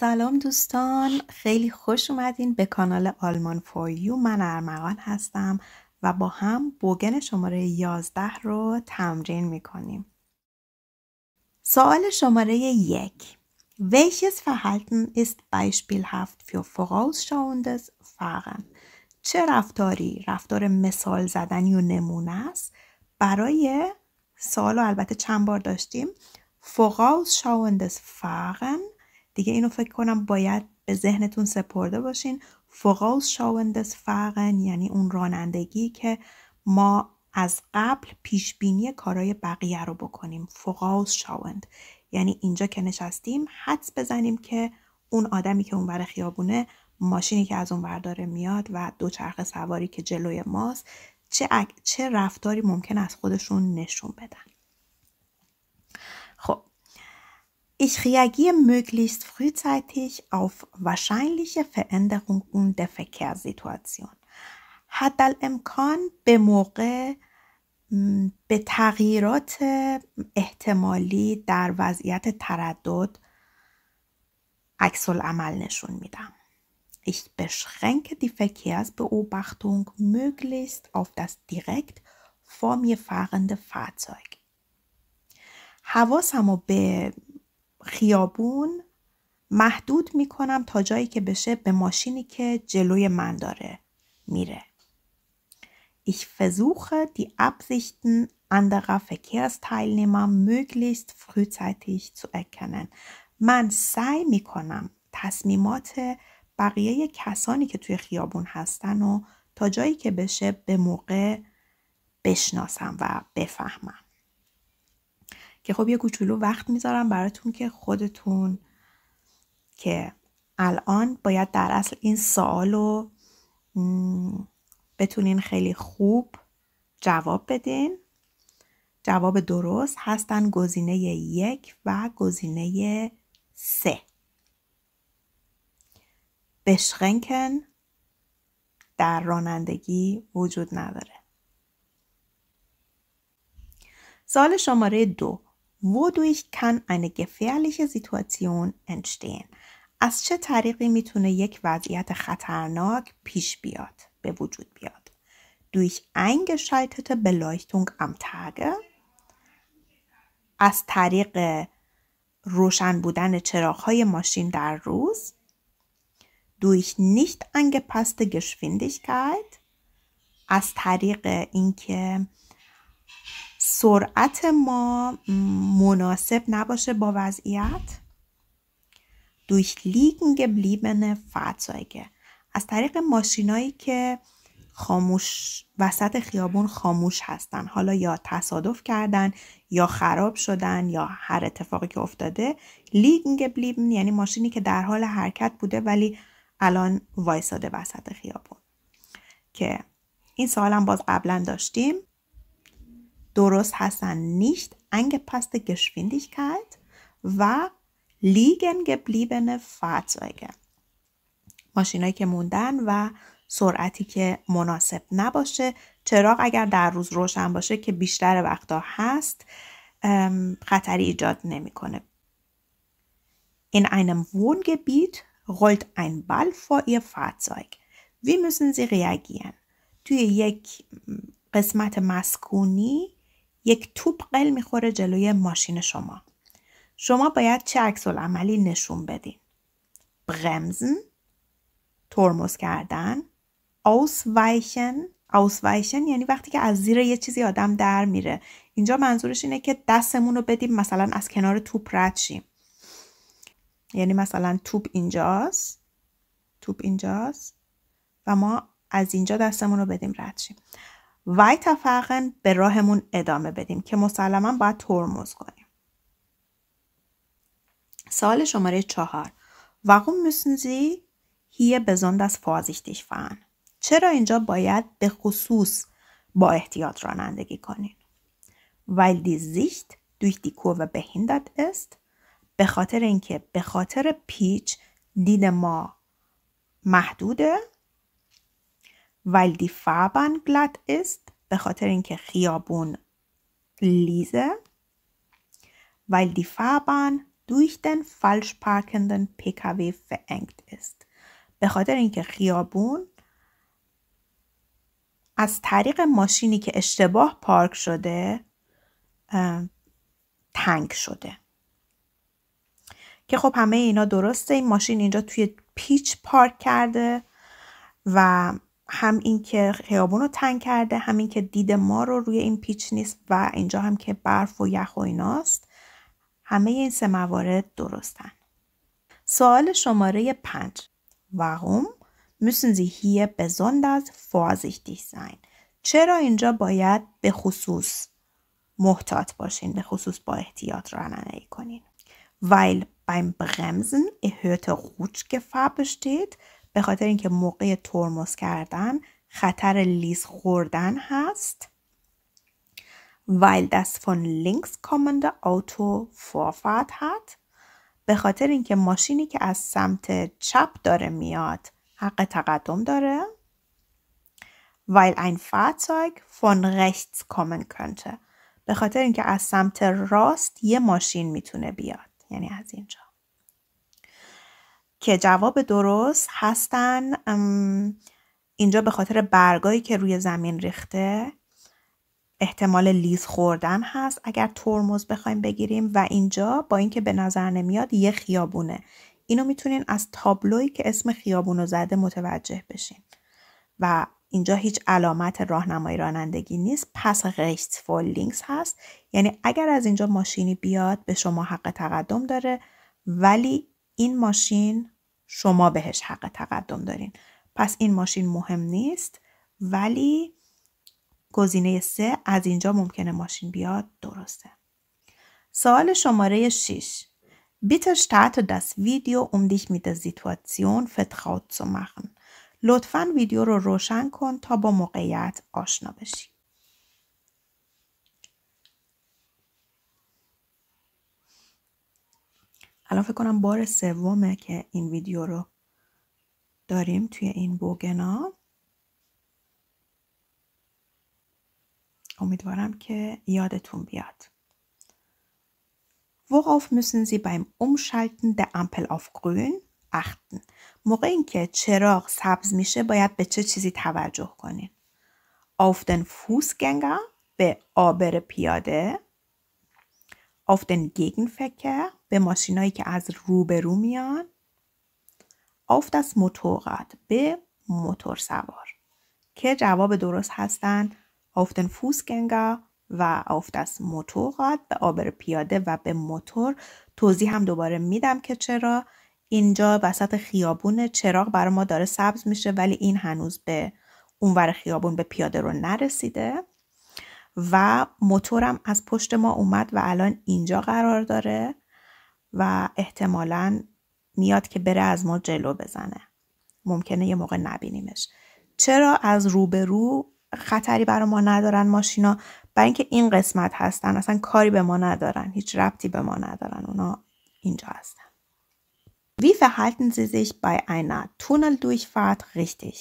سلام دوستان خیلی خوش اومدین به کانال آلمان فور یو من ارمغان هستم و با هم بوگن شماره 11 رو تمرین میکنیم سوال شماره یک Welches Verhalten ist beispielhaft für vorausschauendes Fahren? چه رفتاری رفتار مثال زدنی و نمونه است برای سوال البته چند بار داشتیم شاوندس Fahren دیگه اینو فکر کنم باید به ذهنتون سپرده باشین فقاوز شاوندس فرقن یعنی اون رانندگی که ما از قبل پیش بینی کارای بقیه رو بکنیم فقاوز شاوند یعنی اینجا که نشستیم حدس بزنیم که اون آدمی که اونور خیابونه ماشینی که از اون داره میاد و دوچرخه سواری که جلوی ماست چه, چه رفتاری ممکن از خودشون نشون بدن Ich reagiere möglichst frühzeitig auf wahrscheinliche Veränderungen der Verkehrssituation. حتی الامکان به موقع به تغییرات احتمالی در وضعیت تردد عکس عمل Ich beschränke die Verkehrsbeobachtung möglichst auf das direkt vor mir fahrende Fahrzeug. حواسم رو خیابون محدود میکنم تا جایی که بشه به ماشینی که جلوی من داره میره Ich versuche die Absichten anderer Verkehrsteilnehmer möglichst frühzeitig zu erkennen. من سعی میکنم تصمیمات بقیه کسانی که توی خیابون هستن و تا جایی که بشه به موقع بشناسم و بفهمم. که خب یه کوچولو وقت میذارم براتون که خودتون که الان باید در اصل این سوال رو بتونین خیلی خوب جواب بدین جواب درست هستن گزینه یک و گزینه سه بشخنکن در رانندگی وجود نداره سال شماره دو wodurch kann eine gefährliche situation entstehen از چه طریقی میتونه یک وضعیت خطرناک پیش بیاد به وجود بیاد durch eingeschaltete Beleuchtung am Tage از طریق روشن بودن چراغ‌های ماشین در روز durch nicht angepasste Geschwindigkeit از طریق اینکه سرعت ما مناسب نباشه با وضعیت durch liegen gebliebene Fahrzeuge از طریق ماشینایی که خاموش وسط خیابون خاموش هستن حالا یا تصادف کردن یا خراب شدن یا هر اتفاقی که افتاده لیگن بلیبن یعنی ماشینی که در حال حرکت بوده ولی الان وایساده وسط خیابون که این سوالم باز قبلا داشتیم درست هستن nicht انگپست Geschwindigkeit و لیگن gebliebene ماشین هایی که موندن و سرعتی که مناسب نباشه چراغ اگر در روز روشن باشه که بیشتر وقتا هست خطری ایجاد نمیکنه. In einem Wohngebiet rollt ein Ball vor ihr Fahrzeug. Wie müssen Sie reagieren? توی یک قسمت مسکونی یک توپ قل میخوره جلوی ماشین شما شما باید چه عکس عملی نشون بدین برمزن ترمز کردن اوسویشن اوسویشن یعنی وقتی که از زیر یه چیزی آدم در میره اینجا منظورش اینه که دستمون رو بدیم مثلا از کنار توپ رد شیم یعنی مثلا توپ اینجاست توپ اینجاست و ما از اینجا دستمون رو بدیم رد شیم وای تفقن به راهمون ادامه بدیم که مسلما باید ترمز کنیم. سال شماره چهار وقوم müssen هیه بزند از فازیشتیش چرا اینجا باید به خصوص با احتیاط رانندگی کنین؟ weil زیشت Sicht durch die Kurve behindert است؟ به خاطر اینکه به خاطر پیچ دید ما محدوده weil die Fahrbahn glatt ist به خاطر اینکه خیابون لیزه weil die Fahrbahn durch den falsch parkenden PKW verengt ist به خاطر اینکه خیابون از طریق ماشینی که اشتباه پارک شده تنگ شده که خب همه اینا درسته این ماشین اینجا توی پیچ پارک کرده و هم اینکه خیابون رو تنگ کرده هم اینکه دید ما رو روی این پیچ نیست و اینجا هم که برف و یخ و ایناست همه این سه موارد درستن سوال شماره پنج وقوم müssen Sie hier besonders vorsichtig sein چرا اینجا باید به خصوص محتاط باشین به خصوص با احتیاط رانندگی کنین weil beim Bremsen erhöhte Rutschgefahr besteht به خاطر اینکه موقع ترمز کردن خطر لیز خوردن هست weil das von links kommende Auto Vorfahrt hat به خاطر اینکه ماشینی که از سمت چپ داره میاد حق تقدم داره weil ein Fahrzeug von rechts kommen könnte به خاطر اینکه از سمت راست یه ماشین میتونه بیاد یعنی از اینجا که جواب درست هستن اینجا به خاطر برگایی که روی زمین ریخته احتمال لیز خوردن هست اگر ترمز بخوایم بگیریم و اینجا با اینکه به نظر نمیاد یه خیابونه اینو میتونین از تابلویی که اسم خیابون رو زده متوجه بشین و اینجا هیچ علامت راهنمایی رانندگی نیست پس غیست لینکس هست یعنی اگر از اینجا ماشینی بیاد به شما حق تقدم داره ولی این ماشین شما بهش حق تقدم دارین پس این ماشین مهم نیست ولی گزینه سه از اینجا ممکنه ماشین بیاد درسته سوال شماره 6 Bitte starte das Video, um dich mit der Situation vertraut zu machen. لطفا ویدیو رو روشن کن تا با موقعیت آشنا بشی. الان فکر کنم بار سومه که این ویدیو رو داریم توی این بوگنا امیدوارم که یادتون بیاد Worauf müssen Sie beim Umschalten der Ampel auf Grün achten? موقع اینکه چراغ سبز میشه باید به چه چیزی توجه کنین؟ Auf den Fußgänger به آبر پیاده Auf den Gegenverkehr به ماشینایی که از روبرو میان آفت از موتورات به موتور سوار که جواب درست هستن آفتن فوسگنگا و auf از موتورات به آبر پیاده و به موتور توضیح هم دوباره میدم که چرا اینجا وسط خیابون چراغ برای ما داره سبز میشه ولی این هنوز به اونور خیابون به پیاده رو نرسیده و موتورم از پشت ما اومد و الان اینجا قرار داره و احتمالا میاد که بره از ما جلو بزنه ممکنه یه موقع نبینیمش چرا از رو به رو خطری برای ما ندارن ماشینا برای اینکه این قسمت هستن اصلا کاری به ما ندارن هیچ ربطی به ما ندارن اونا اینجا هستن Wie verhalten Sie sich bei einer Tunneldurchfahrt richtig?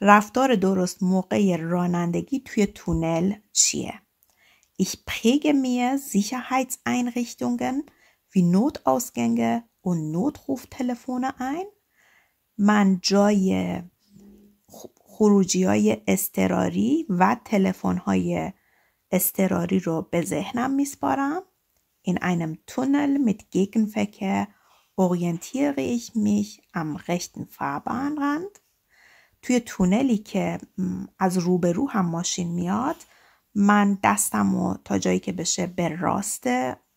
رفتار درست موقع رانندگی توی تونل چیه؟ Ich präge mir Sicherheitseinrichtungen wie Notausgänge und Notruftelefone ein. Man جای خروجی های استراری و تلفن های استراری رو به ذهنم میسپارم. In einem Tunnel mit Gegenverkehr orientiere ich mich am rechten Fahrbahnrand. توی تونلی که از روبرو هم ماشین میاد من دستم و تا جایی که بشه به راست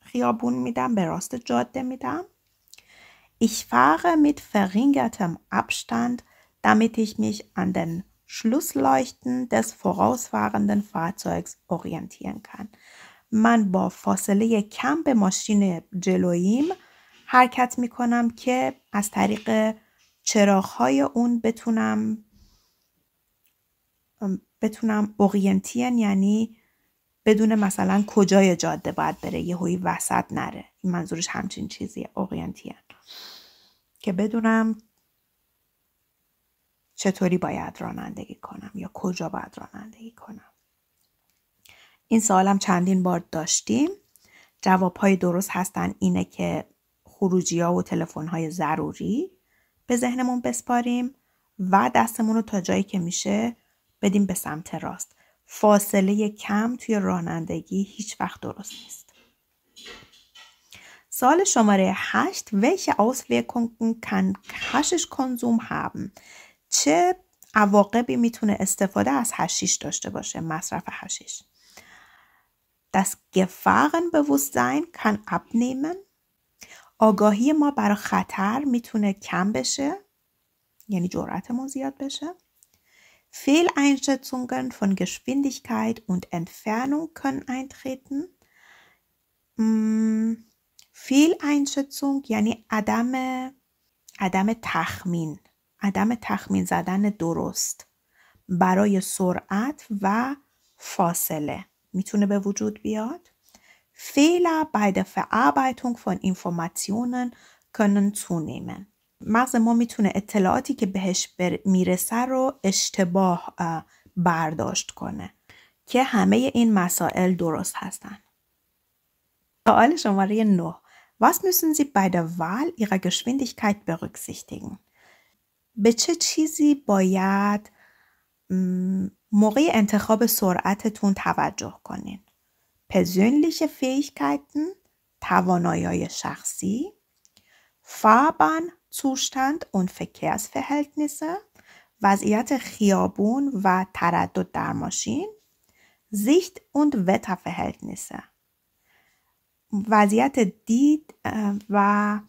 خیابون میدم به راست جاده میدم Ich fahre mit verringertem Abstand, damit ich mich an den Schlussleuchten des vorausfahrenden Fahrzeugs orientieren kann. من با فاصله کم به ماشین جلوییم حرکت میکنم که از طریق چراغ های اون بتونم بتونم اورینتین یعنی بدون مثلا کجای جاده باید بره یه هوی وسط نره این منظورش همچین چیزیه اورینتین که بدونم چطوری باید رانندگی کنم یا کجا باید رانندگی کنم این سوالم چندین بار داشتیم جوابهای درست هستن اینه که خروجی ها و تلفن های ضروری به ذهنمون بسپاریم و دستمون رو تا جایی که میشه بدیم به سمت راست فاصله کم توی رانندگی هیچ وقت درست نیست سال شماره 8. Welche Auswirkungen kann هشش کنزوم haben? چه عواقبی میتونه استفاده از هشیش داشته باشه مصرف هشیش Das Gefahrenbewusstsein kann abnehmen آگاهی ما برای خطر میتونه کم بشه یعنی ما زیاد بشه Fehleinschätzungen von Geschwindigkeit und Entfernung können eintreten. Mm, Fehleinschätzung, yani adame, adame Tachmin, Adame Tachmin, Sadane Durust, Baroye Surat و Fossele, میتونه به وجود Fehler bei der Verarbeitung von Informationen können zunehmen. مغز ما میتونه اطلاعاتی که بهش میرسه رو اشتباه برداشت کنه که همه این مسائل درست هستن. سوال شماره 9 Was müssen Sie bei der Wahl Ihrer Geschwindigkeit berücksichtigen? به چه چیزی باید موقع انتخاب سرعتتون توجه کنین؟ persönliche Fähigkeiten, توانایی شخصی, Fahrbahn, Zustand und Verkehrsverhältnisse, وضعیت خیابون و تردد در Sicht- und Wetterverhältnisse وضعیت دید و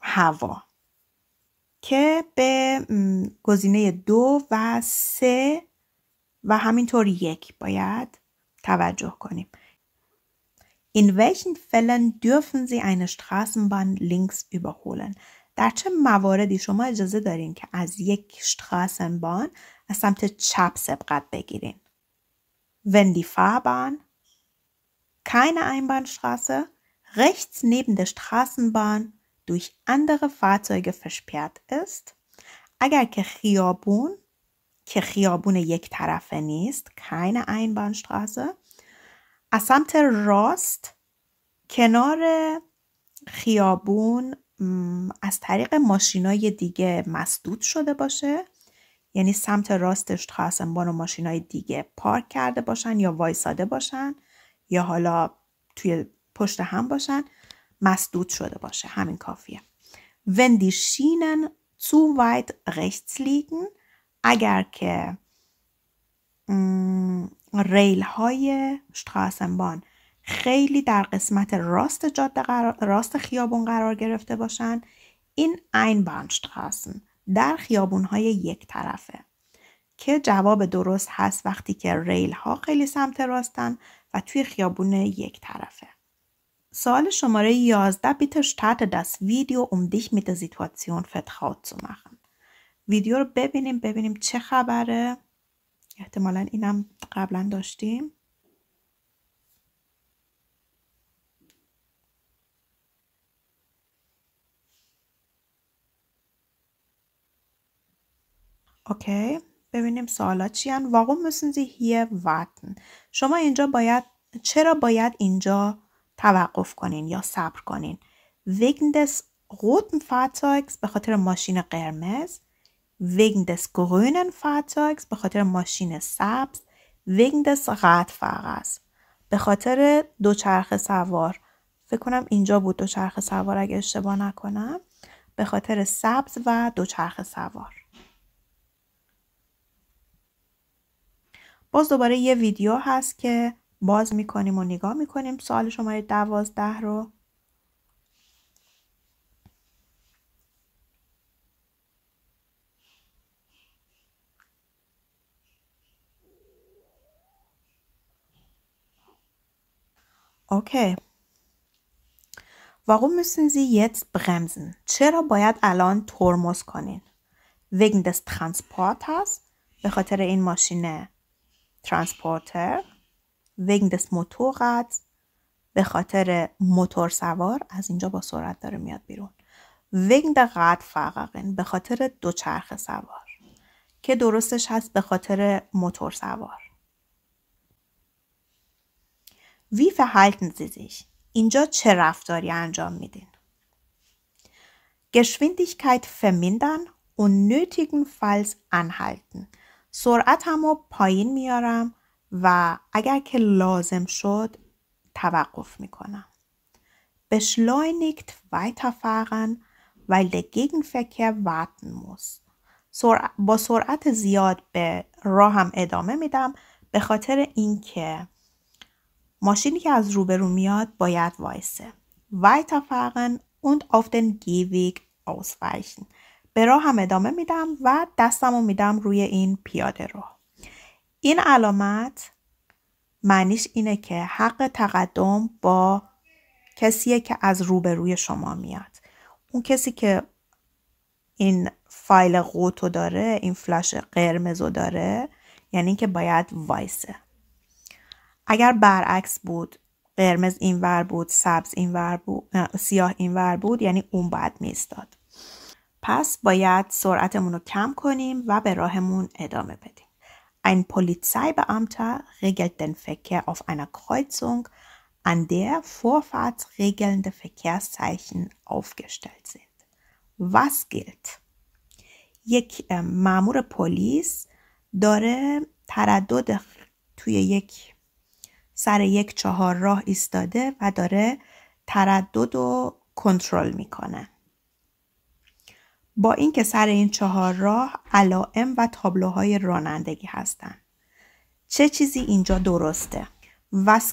هوا که به گزینه دو و سه و همینطور یک باید توجه کنیم In welchen Fällen dürfen Sie eine Straßenbahn links überholen? در چه مواردی شما اجازه دارین که از یک بان از سمت چپ سبقت بگیرین؟ Wenn die Fahrbahn keine Einbahnstraße rechts neben der Straßenbahn durch andere Fahrzeuge versperrt است اگر که خیابون که خیابون یک طرفه نیست keine Einbahnstraße از سمت راست کنار خیابون از طریق ماشینای دیگه مسدود شده باشه یعنی سمت راستش تا اسنبان و ماشینای دیگه پارک کرده باشن یا وایساده باشن یا حالا توی پشت هم باشن مسدود شده باشه همین کافیه Wenn die Schienen zu weit rechts liegen اگر که ریل های خیلی در قسمت راست جاده قرار، راست خیابون قرار گرفته باشن این این هستن در خیابون های یک طرفه که جواب درست هست وقتی که ریل ها خیلی سمت راستن و توی خیابون یک طرفه سوال شماره 11 bitte شتات دست ویدیو um dich mit der Situation vertraut zu ویدیو رو ببینیم ببینیم چه خبره احتمالا اینم قبلا داشتیم Okay. ببینیم سوالا چی هن. Warum müssen Sie شما اینجا باید چرا باید اینجا توقف کنین یا صبر کنین؟ Wegen des roten Fahrzeugs به خاطر ماشین قرمز Wegen des grünen Fahrzeugs به خاطر ماشین سبز Wegen des Radfahrers به خاطر دوچرخه سوار فکر کنم اینجا بود دوچرخه سوار اگه اشتباه نکنم به خاطر سبز و دوچرخه سوار باز دوباره یه ویدیو هست که باز میکنیم و نگاه میکنیم سال شماره دوازده رو اوکی Warum müssen Sie jetzt bremsen? چرا باید الان ترمز کنین؟ wegen des Transporters به خاطر این ماشینه ترانسپورتر دس موتورات به خاطر موتور سوار از اینجا با سرعت داره میاد بیرون وینگ قد Radfahrerin به خاطر دوچرخه سوار که درستش هست به خاطر موتور سوار وی verhalten Sie sich? اینجا چه رفتاری انجام میدین؟ Geschwindigkeit vermindern und nötigenfalls anhalten. سرعتم رو پایین میارم و اگر که لازم شد توقف میکنم. beschleunigt weiterfahren, weil der Gegenverkehr warten muss. سرع... با سرعت زیاد به راهم ادامه میدم به خاطر اینکه ماشینی که از روبرو میاد باید وایسه. weiterfahren und auf den Gehweg ausweichen. به راه هم ادامه میدم و دستم رو میدم روی این پیاده رو. این علامت معنیش اینه که حق تقدم با کسیه که از روبروی شما میاد. اون کسی که این فایل قوتو داره این فلش قرمزو داره یعنی که باید وایسه اگر برعکس بود قرمز اینور بود سبز اینور بود سیاه اینور بود یعنی اون باید میستاد پس باید سرعتمون رو کم کنیم و به راهمون ادامه بدیم. Ein Polizeibeamter regelt den Verkehr auf einer Kreuzung, an der vorfahrtsregelnde Verkehrszeichen aufgestellt sind. Was gilt? یک مامور پلیس داره تردد توی یک سر یک چهار راه ایستاده و داره تردد رو کنترل میکنه. با اینکه سر این چهار راه علائم و تابلوهای رانندگی هستند. چه چیزی اینجا درسته؟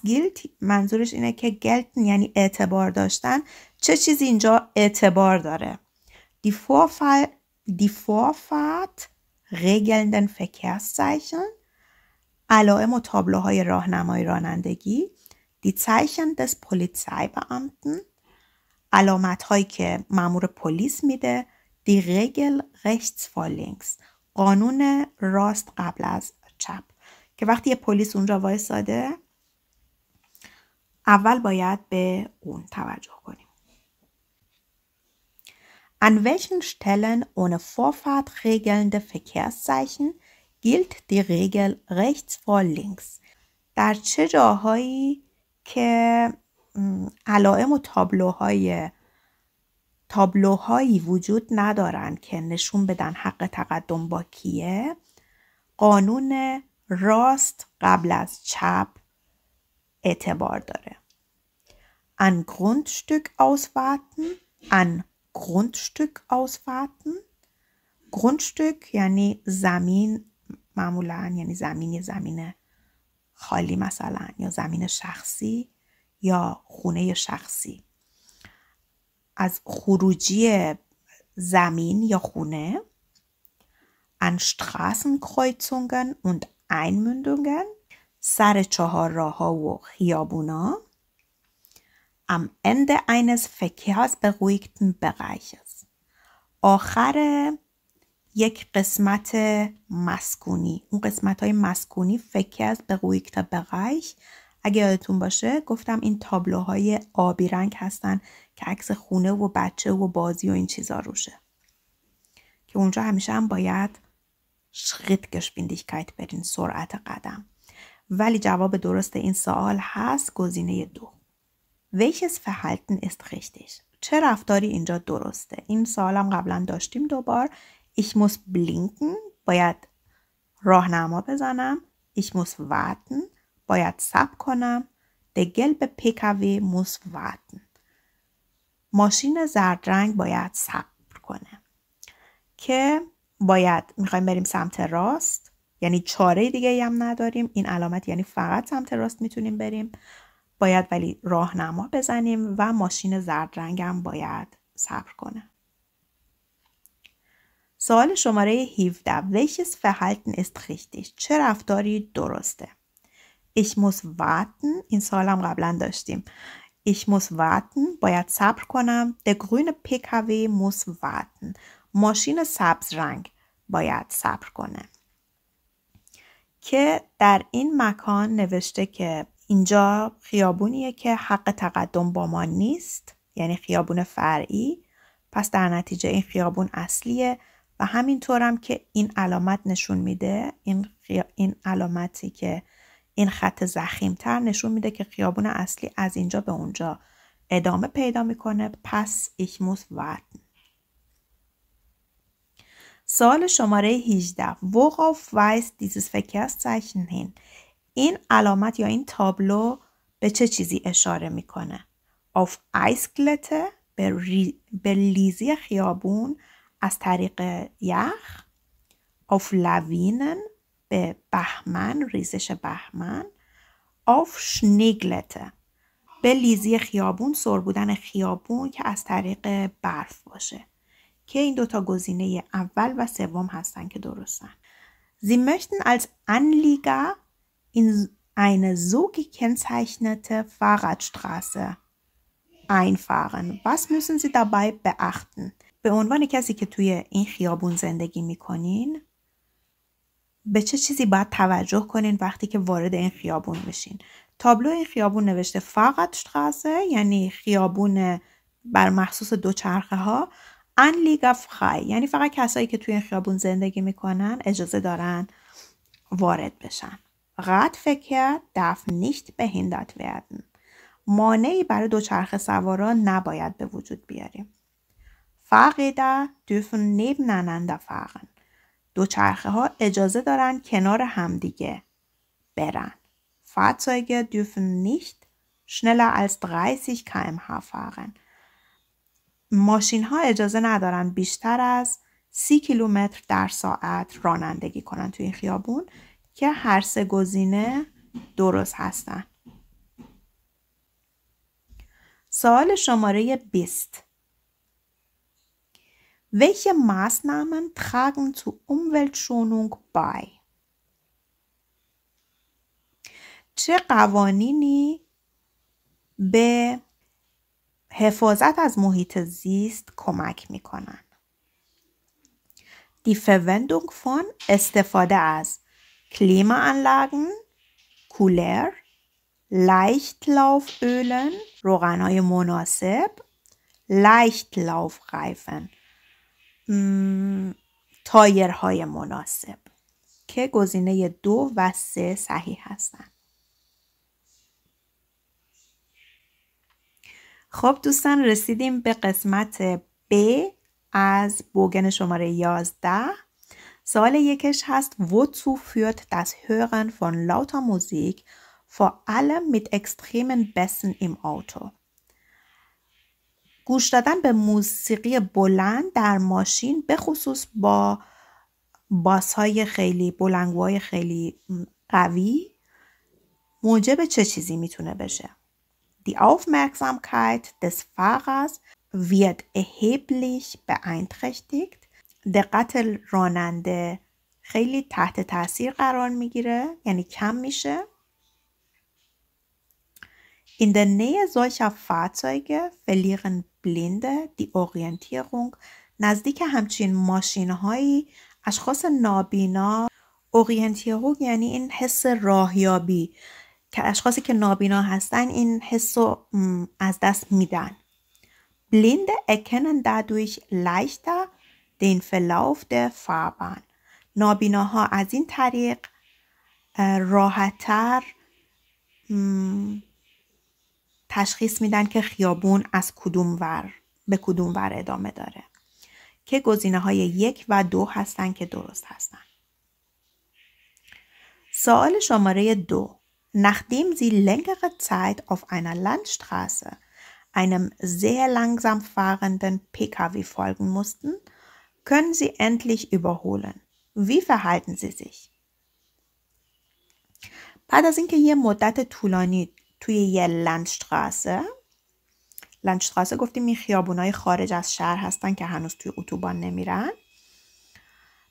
گیلت منظورش اینه که گلت یعنی اعتبار داشتن چه چیزی اینجا اعتبار داره؟ دی فورفات regelnden فکرسایشن علائم و تابلوهای راهنمای رانندگی دی Zeichen des Polizeibeamten علامت هایی که مامور پلیس میده Die Regel rechts vor links قانون راست قبل از چپ که وقتی یه پلیس اونجا وایساده اول باید به اون توجه کنیم An welchen Stellen ohne Vorfahrt regelnde Verkehrszeichen gilt die Regel rechts vor links در چه جاهایی که علائم و تابلوهای تابلوهایی وجود ندارند که نشون بدن حق تقدم با کیه قانون راست قبل از چپ اعتبار داره ان Grundstück auswarten an Grundstück auswarten Grundstück یعنی زمین معمولا یعنی زمین یه زمین خالی مثلا یا زمین شخصی یا خونه شخصی از خروجی زمین یا خونه an Straßenkreuzungen und Einmündungen سر چهار راه ها و خیابونا am Ende eines verkehrsberuhigten Bereiches آخر یک قسمت مسکونی اون قسمت های مسکونی از verkehrsberuhigter Bereich اگه یادتون باشه گفتم این تابلوهای آبی رنگ هستن که عکس خونه و بچه و بازی و این چیزا روشه که اونجا همیشه هم باید Schrittgeschwindigkeit برین سرعت قدم ولی جواب درست این سوال هست گزینه دو Welches Verhalten ist richtig? چه رفتاری اینجا درسته؟ این سوالم قبلا داشتیم دوبار Ich muss blinken باید راهنما بزنم Ich muss warten باید سب کنم. دگل به پیکاوی muss ماشین زرد رنگ باید صبر کنه که باید میخوایم بریم سمت راست یعنی چاره دیگه هم نداریم این علامت یعنی فقط سمت راست میتونیم بریم باید ولی راهنما بزنیم و ماشین زرد رنگ هم باید صبر کنه سوال شماره 17 ویشس Verhalten است richtig؟ چه رفتاری درسته؟ Ich muss warten. این سال هم قبلا داشتیم. Ich muss warten. باید صبر کنم. Der grüne PKW muss warten. ماشین سبز رنگ باید صبر کنه. که در این مکان نوشته که اینجا خیابونیه که حق تقدم با ما نیست یعنی خیابون فرعی پس در نتیجه این خیابون اصلیه و همینطورم که این علامت نشون میده این, این علامتی که این خط زخیمتر نشون میده که خیابون اصلی از اینجا به اونجا ادامه پیدا میکنه پس ایکموس ورتن سال شماره 18 ووق آف وایس دیزیز hin این علامت یا این تابلو به چه چیزی اشاره میکنه آف آیسکلته به, به لیزی خیابون از طریق یخ آف لوینن به بهمن ریزش بهمن آف شنیگلته به لیزی خیابون سر بودن خیابون که از طریق برف باشه که این دوتا گزینه اول و سوم هستن که درستن Sie möchten als Anlieger in eine so gekennzeichnete Fahrradstraße einfahren. Was müssen Sie dabei beachten? به عنوان کسی که توی این خیابون زندگی میکنین به چه چیزی باید توجه کنین وقتی که وارد این خیابون میشین تابلو این خیابون نوشته فقط شخصه یعنی خیابون بر مخصوص دوچرخه ها ان لیگ خای یعنی فقط کسایی که توی این خیابون زندگی میکنن اجازه دارن وارد بشن فکر دف نیشت هندت werden مانعی برای دوچرخه سوارا نباید به وجود بیاریم فقیده dürfen nebeneinander فقن دوچرخه ها اجازه دارن کنار همدیگه برن. Fahrzeuge dürfen نیشت schneller از 30 km/h ماشین ها اجازه ندارن بیشتر از 30 کیلومتر در ساعت رانندگی کنن توی این خیابون که هر سه گزینه درست هستن. سوال شماره 20 Welche Maßnahmen tragen zur Umweltschonung bei? چه قوانینی به حفاظت از محیط زیست کمک می کنن؟ Die Verwendung von استفاده از Klimaanlagen, کولر، Leichtlaufölen, روغنهای مناسب, Leichtlaufreifen تایرهای مناسب که گزینه دو و سه صحیح هستند. خب دوستان رسیدیم به قسمت ب از بوگن شماره 11 سال یکش هست wozu فیوت das Hören von لاوتا موزیک فا allem mit extremen بسن im Auto گوش دادن به موسیقی بلند در ماشین به خصوص با باس های خیلی بلنگوهای خیلی قوی موجب چه چیزی میتونه بشه دی Die Aufmerksamkeit des Fahrers wird erheblich beeinträchtigt. دقت راننده خیلی تحت تاثیر قرار میگیره یعنی کم میشه. این der Nähe solcher Fahrzeuge verlieren بلینده دی Orientierung نزدیک همچین ماشینهایی اشخاص نابینا اورینتیروگ یعنی این حس راهیابی که اشخاصی که نابینا هستن این حس رو از دست میدن Blinde erkennen dadurch leichter den Verlauf der Fahrbahn. نابیناها از این طریق راحتتر تشخیص میدن که خیابون از کدوم ور به کدوم ور ادامه داره که گزینه های یک و دو هستن که درست هستن. سوال شماره دو Nachdem sie längere Zeit auf einer Landstraße einem sehr langsam fahrenden Pkw folgen mussten, können sie endlich überholen. Wie verhalten sie sich? بعد از اینکه یه مدت طولانی توی یه لندشتراسه لندشتراسه گفتیم این خیابونای خارج از شهر هستن که هنوز توی اتوبان نمیرن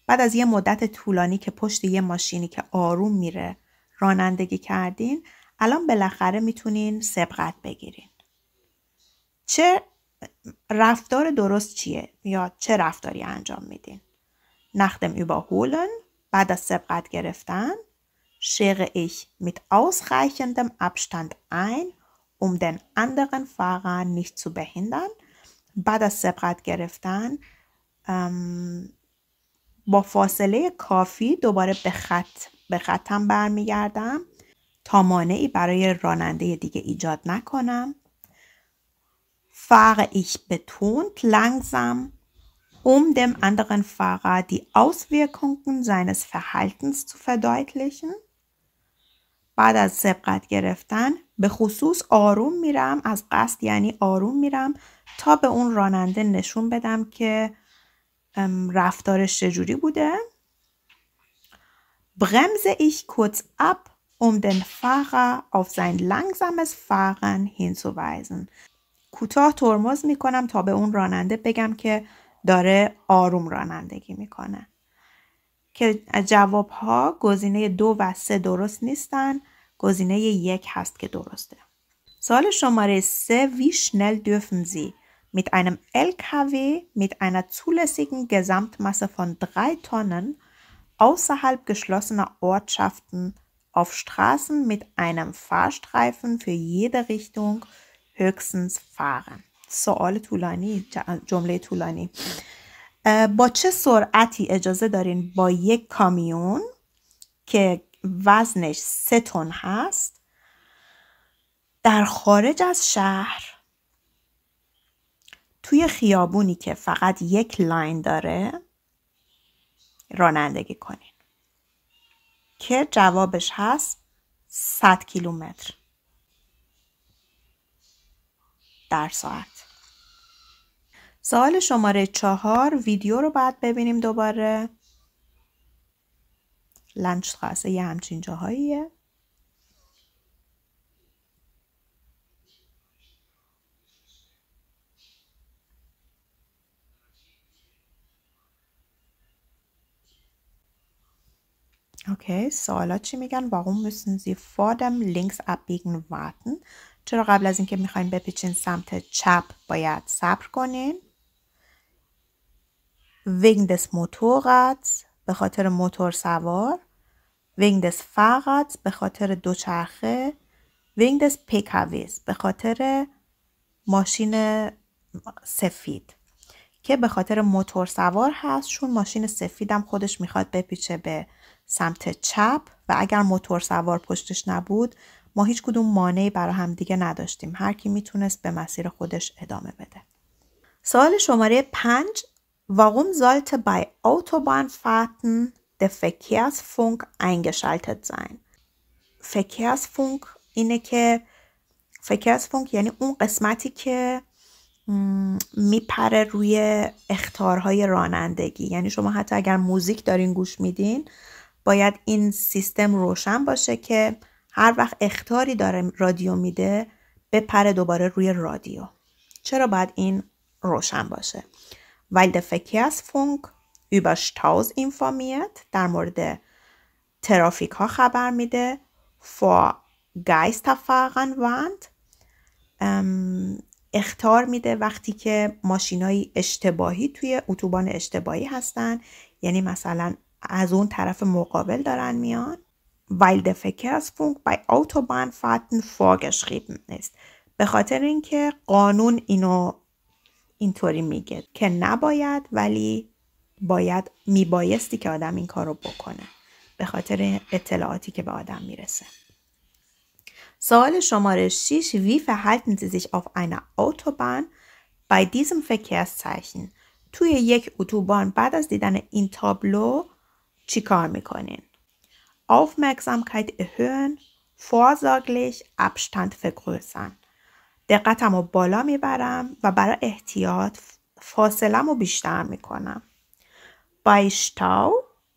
بعد از یه مدت طولانی که پشت یه ماشینی که آروم میره رانندگی کردین الان بالاخره میتونین سبقت بگیرین چه رفتار درست چیه یا چه رفتاری انجام میدین نختم با بعد از سبقت گرفتن schere ich mit ausreichendem Abstand ein, um den anderen Fahrer nicht zu behindern. بعد سبقت گرفتن با فاصله کافی دوباره به خط به خطم برمیگردم تا مانعی برای راننده دیگه ایجاد نکنم fahre ich betont langsam um dem anderen Fahrer die Auswirkungen seines Verhaltens zu verdeutlichen بعد از سبقت گرفتن به خصوص آروم میرم از قصد یعنی آروم میرم تا به اون راننده نشون بدم که رفتارش چجوری بوده bremse ich kurz ab, um den Fahrer auf sein langsames Fahren hinzuweisen. کوتاه ترمز میکنم تا به اون راننده بگم که داره آروم رانندگی میکنه. که جواب ها گزینه دو و سه درست نیستن گزینه یک هست که درسته سال شماره سه wie schnell dürfen Sie mit einem LKW mit einer zulässigen Gesamtmasse von drei Tonnen außerhalb geschlossener Ortschaften auf Straßen mit einem Fahrstreifen für jede Richtung höchstens fahren. So, سوال طولانی جمله طولانی با چه سرعتی اجازه دارین با یک کامیون که وزنش سه تن هست در خارج از شهر توی خیابونی که فقط یک لاین داره رانندگی کنین که جوابش هست 100 کیلومتر در ساعت سال شماره چهار ویدیو رو باید ببینیم دوباره لنچ خاصه یه همچین جاهاییه اوکی سوالا چی میگن؟ warum میسن Sie vor لینکس links abbiegen چرا قبل از اینکه میخواین بپیچین سمت چپ باید صبر کنین؟ wegen des Motorrads به خاطر موتور سوار wegen des به خاطر دوچرخه wegen des PKWs به خاطر ماشین سفید که به خاطر موتور سوار هست چون ماشین سفیدم خودش میخواد بپیچه به سمت چپ و اگر موتور سوار پشتش نبود ما هیچ کدوم مانعی برای هم دیگه نداشتیم هر کی میتونست به مسیر خودش ادامه بده سوال شماره پنج Warum sollte bei Autobahnfahrten der Verkehrsfunk eingeschaltet sein؟ اینه که یعنی اون قسمتی که میپره روی اختارهای رانندگی یعنی شما حتی اگر موزیک دارین گوش میدین باید این سیستم روشن باشه که هر وقت اختاری داره رادیو میده بپره دوباره روی رادیو چرا باید این روشن باشه weil der Verkehrsfunk über Staus informiert, در مورد ترافیک ها خبر میده vor Geisterfahrern warnt اختار میده وقتی که ماشینای اشتباهی توی اتوبان اشتباهی هستن یعنی مثلا از اون طرف مقابل دارن میان weil der Verkehrsfunk bei Autobahnfahrten vorgeschrieben ist به خاطر اینکه قانون اینو اینطوری میگه که نباید ولی باید میبایستی که آدم این کار رو بکنه به خاطر اطلاعاتی که به آدم میرسه سوال شماره 6 وی verhalten Sie sich auf einer Autobahn bei diesem Verkehrszeichen? توی یک اتوبان بعد از دیدن این تابلو چی کار میکنین؟ Aufmerksamkeit erhöhen, vorsorglich Abstand vergrößern. دقتم رو بالا میبرم و برای احتیاط فاصلم رو بیشتر میکنم. Bei Stau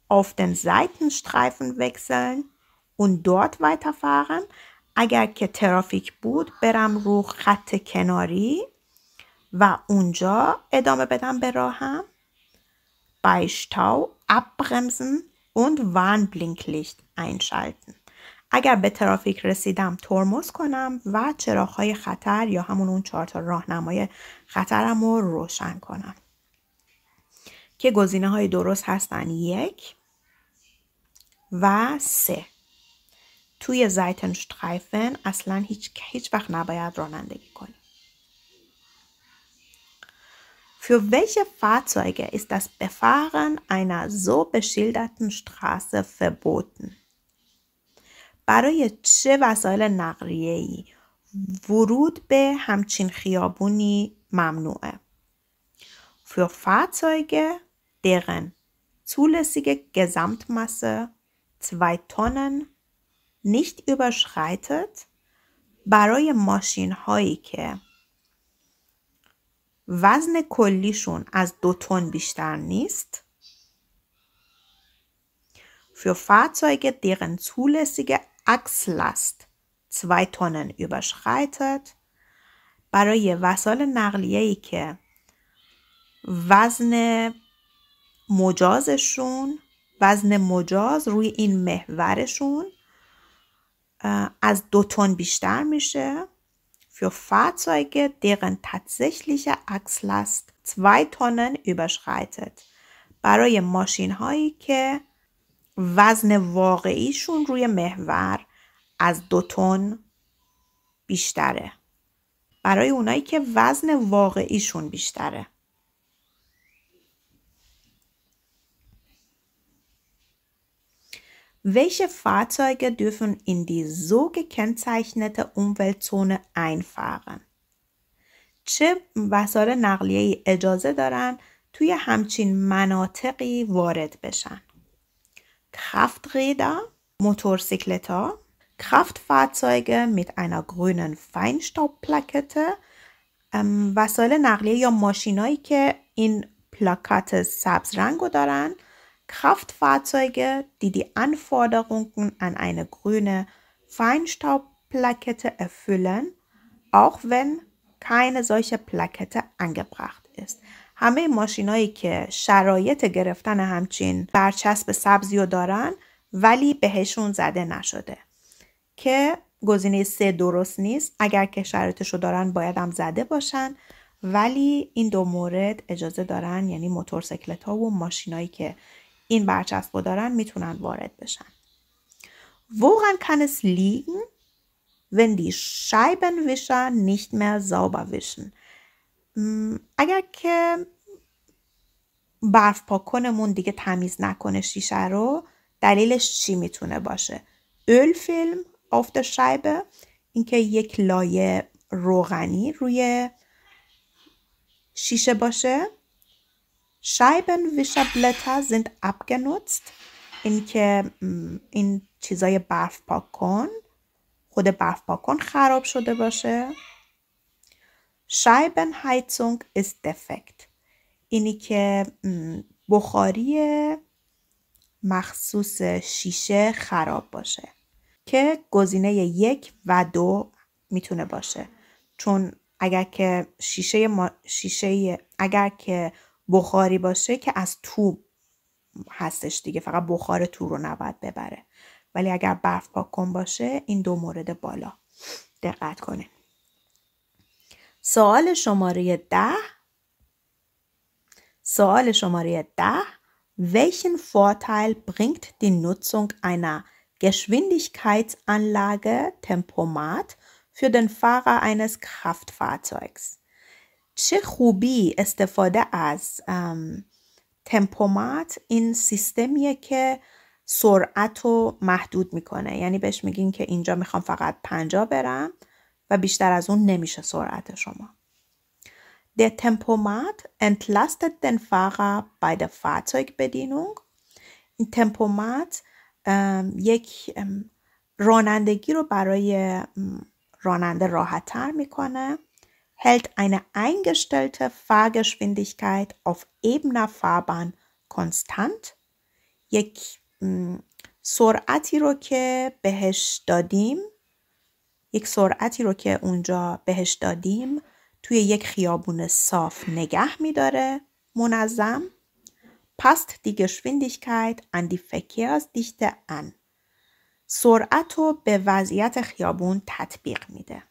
auf den Seitenstreifen wechseln und dort weiterfahren. اگر که ترافیک بود برم رو خط کناری و اونجا ادامه بدم به راهم. Bei Stau abbremsen und Warnblinklicht einschalten. اگر به ترافیک رسیدم ترمز کنم و چراغهای خطر یا همون اون چهار راهنمای خطرم رو روشن کنم که گزینه های درست هستن یک و سه توی زایتنشترایفن اصلا هیچ, هیچ وقت نباید رانندگی کنیم Für welche Fahrzeuge ist das Befahren einer so beschilderten Straße verboten? برای چه وسایل نقلیه‌ای ورود به همچین خیابونی ممنوعه. Für Fahrzeuge, deren zulässige Gesamtmasse 2 Tonnen nicht überschreitet, برای ماشین هایی که وزن کلیشون از دو تن بیشتر نیست für Fahrzeuge, deren zulässige Achslast 2 Tonnen überschreitet برای وسایل ای که وزن مجازشون وزن مجاز روی این محورشون از دو تن بیشتر میشه für Fahrzeuge, deren tatsächliche Achslast 2 Tonnen überschreitet. برای ماشین هایی که وزن واقعیشون روی محور از دو تن بیشتره برای اونایی که وزن واقعیشون بیشتره Welche Fahrzeuge dürfen in die so gekennzeichnete Umweltzone einfahren? چه وسایل نقلیه اجازه دارن توی همچین مناطقی وارد بشن؟ Krafträder, Motorcycletter, Kraftfahrzeuge mit einer grünen Feinstaubplakette. Ähm, وسایل نقلیه یا ماشینایی که این پلاکات سبز رنگو دارن Kraftfahrzeuge, die die Anforderungen an eine grüne Feinstaubplakette erfüllen, auch wenn keine solche Plakette angebracht ist. همه ماشینایی که شرایط گرفتن همچین برچسب سبزی رو دارن ولی بهشون زده نشده که گزینه سه درست نیست اگر که شرایطش رو دارن باید هم زده باشن ولی این دو مورد اجازه دارن یعنی موتورسیکلت ها و ماشینایی که این برچسب رو دارن میتونن وارد بشن Woran kann es liegen, wenn die Scheibenwischer nicht mehr sauber اگر که برف پاکنمون دیگه تمیز نکنه شیشه رو دلیلش چی میتونه باشه اول فیلم آفت شایبه اینکه یک لایه روغنی روی شیشه باشه شایبن Blätter زند زند اینکه این چیزای برف کن خود برف پاکن خراب شده باشه Scheibenheizung ist defekt اینی که بخاری مخصوص شیشه خراب باشه که گزینه یک و دو میتونه باشه چون اگر که شیشه, شیشه اگر که بخاری باشه که از تو هستش دیگه فقط بخار تو رو نباید ببره ولی اگر برف کن باشه این دو مورد بالا دقت کنید سوال شماره ده سوال شماره ده Welchen Vorteil bringt die Nutzung einer Geschwindigkeitsanlage Tempomat für den Fahrer eines Kraftfahrzeugs? چه خوبی استفاده از تمپومات این سیستمیه که سرعت رو محدود میکنه یعنی بهش میگین که اینجا میخوام فقط 50 برم و بیشتر از اون نمیشه سرعت شما. Der Tempomat entlastet den Fahrer bei der Fahrzeugbedienung. این تمپومات یک رانندگی رو برای راننده راحتتر میکنه. hält eine eingestellte Fahrgeschwindigkeit auf ebener Fahrbahn konstant. یک سرعتی رو که بهش دادیم یک سرعتی رو که اونجا بهش دادیم توی یک خیابون صاف نگه میداره منظم دی دیگر ان دی فکیاز دیشته ان سرعت رو به وضعیت خیابون تطبیق میده.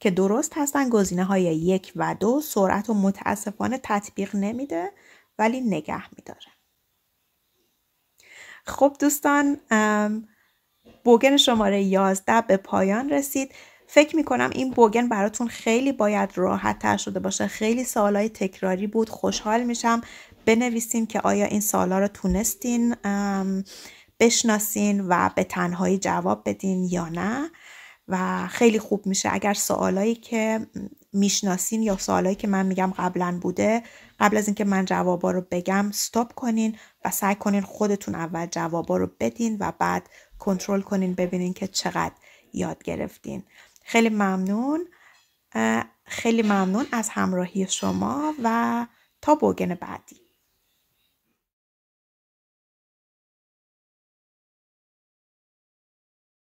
که درست هستن گزینه های یک و دو سرعت رو متاسفانه تطبیق نمیده ولی نگه میداره. خب دوستان بوگن شماره 11 به پایان رسید فکر میکنم این بوگن براتون خیلی باید راحت تر شده باشه خیلی سوالای تکراری بود خوشحال میشم بنویسین که آیا این سوالا رو تونستین بشناسین و به تنهایی جواب بدین یا نه و خیلی خوب میشه اگر سوالایی که میشناسین یا سوالایی که من میگم قبلا بوده قبل از اینکه من جوابا رو بگم استاپ کنین و سعی کنین خودتون اول جوابا رو بدین و بعد کنترل کنین ببینین که چقدر یاد گرفتین خیلی ممنون خیلی ممنون از همراهی شما و تا بوگن بعدی